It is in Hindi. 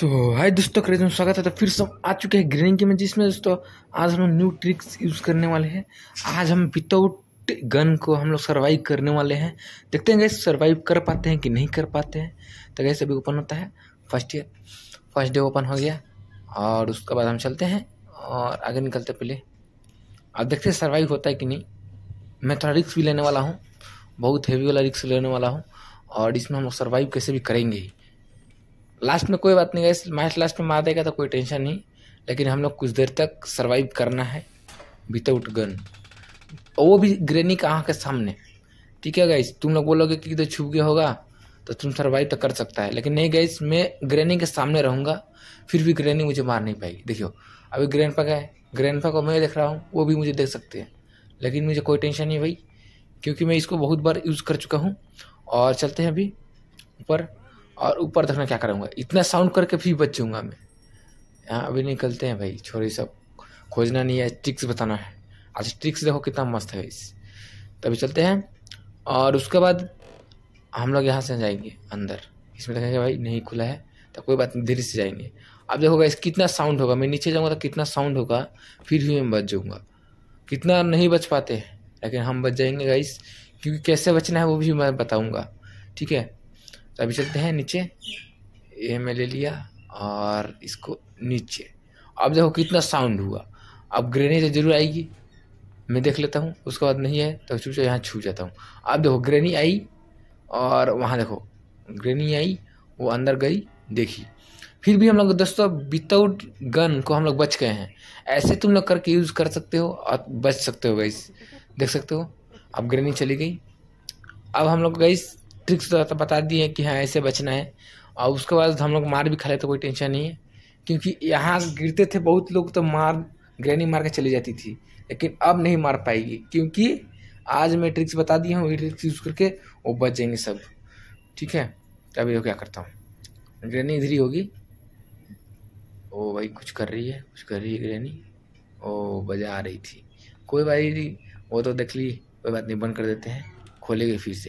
तो हाय दोस्तों क्रेज में स्वागत है तो फिर सब आ चुके हैं ग्रेनिंग में जिसमें दोस्तों आज हम न्यू ट्रिक्स यूज़ करने वाले हैं आज हम विदाउट गन को हम लोग सर्वाइव करने वाले हैं देखते हैं गैस सर्वाइव कर पाते हैं कि नहीं कर पाते हैं तो गैस अभी ओपन होता है first year first day open हो गया और उसके बाद हम चलते हैं और आगे निकलते पहले अब देखते हैं सर्वाइव होता है कि नहीं मैं थोड़ा रिक्स भी लेने वाला हूँ बहुत हैवी वाला रिक्स लेने वाला हूँ और इसमें हम लोग सर्वाइव कैसे भी करेंगे ही लास्ट में कोई बात नहीं गई मैच लास्ट में मार देगा तो कोई टेंशन नहीं लेकिन हम लोग कुछ देर तक सर्वाइव करना है विदाउट गन वो भी ग्रेनी का के सामने ठीक है गाइस तुम लोग बोलोगे कि तो छुप गया होगा तो तुम सर्वाइव तो कर सकता है लेकिन नहीं गाइस मैं ग्रेनी के सामने रहूँगा फिर भी ग्रेनी मुझे मार नहीं पाएगी देखियो अभी ग्रैंड पा गए ग्रैंड पा को मैं देख रहा हूँ वो भी मुझे देख सकते हैं लेकिन मुझे कोई टेंशन नहीं भाई क्योंकि मैं इसको बहुत बार यूज़ कर चुका हूँ और चलते हैं अभी ऊपर और ऊपर तक मैं क्या करूँगा इतना साउंड करके फिर बचूंगा मैं यहाँ अभी निकलते हैं भाई छोरी सब खोजना नहीं है ट्रिक्स बताना है आज अच्छा, ट्रिक्स देखो कितना मस्त है इस तभी चलते हैं और उसके बाद हम लोग यहाँ से जाएंगे अंदर इसमें देखेंगे भाई नहीं खुला है तो कोई बात नहीं धीरे से जाएंगे अब देखो इस कितना साउंड होगा मैं नीचे जाऊँगा तो कितना साउंड होगा फिर भी मैं बच जाऊँगा कितना नहीं बच पाते लेकिन हम बच जाएंगे गाइस क्योंकि कैसे बचना है वो भी मैं बताऊँगा ठीक है तो अभी चलते हैं नीचे ये मैं ले लिया और इसको नीचे अब देखो कितना साउंड हुआ अब ग्रेनी तो जरूर आएगी मैं देख लेता हूँ उसके बाद नहीं है तो चुपचाप यहाँ छू जाता हूँ अब देखो ग्रेनी आई और वहाँ देखो ग्रेनी आई वो अंदर गई देखी फिर भी हम लोग दोस्तों विदाउट गन को हम लोग बच गए हैं ऐसे तुम लोग करके यूज़ कर सकते हो और बच सकते हो गई देख सकते हो अब ग्रेनी चली गई अब हम लोग गई ट्रिक्स तो बता दिए कि हाँ ऐसे बचना है और उसके बाद हम लोग मार भी खा लेते तो कोई टेंशन नहीं है क्योंकि यहाँ गिरते थे बहुत लोग तो मार ग्रैनी मार के चली जाती थी लेकिन अब नहीं मार पाएगी क्योंकि आज मैं ट्रिक्स बता दिया हूँ वही ट्रिक्स यूज़ करके वो बच जाएंगे सब ठीक है तो अभी क्या करता हूँ ग्रैनी इधर ही होगी ओ भाई कुछ कर रही है कुछ कर रही है ग्रैनी ओ बजा आ रही थी कोई भाई वो तो देख ली कोई बात नहीं बंद कर देते हैं खोलेंगे फिर से